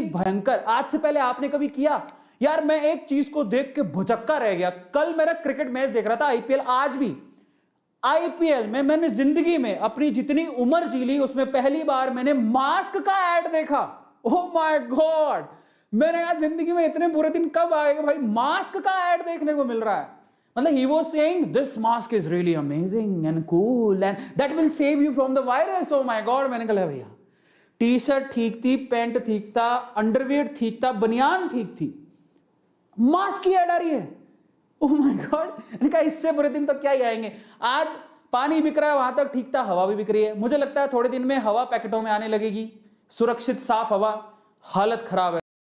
भयंकर आज से पहले आपने कभी किया यार मैं एक चीज को देख के भुचक्का रह गया कल मेरा क्रिकेट मैच देख रहा था आईपीएल आज भी आईपीएल में मैंने जिंदगी में अपनी जितनी उम्र जी ली उसमें पहली बार मैंने मास्क का एड देखा ओ माय गॉड मैंने यार जिंदगी में इतने बुरे दिन कब आएगा भाई मास्क का एड देखने को मिल रहा है मतलब ही वो saying this mask is really amazing and cool and that will save you from the virus oh my god मैंने कहा भैया टी शर्ट ठीक थी पैंट ठीक था अंडरवेयर ठीक था बनियान ठीक थी मास्क की ऐड आ रही है ओह माय गॉड कहा इससे बुरे दिन तो क्या ही आएंगे आज पानी बिक रहा है वहां तक ठीक था हवा भी बिक रही है मुझे लगता है थोड़े दिन में हवा पैकेटों में आने लगेगी सुरक्षित साफ हवा हालत खराब है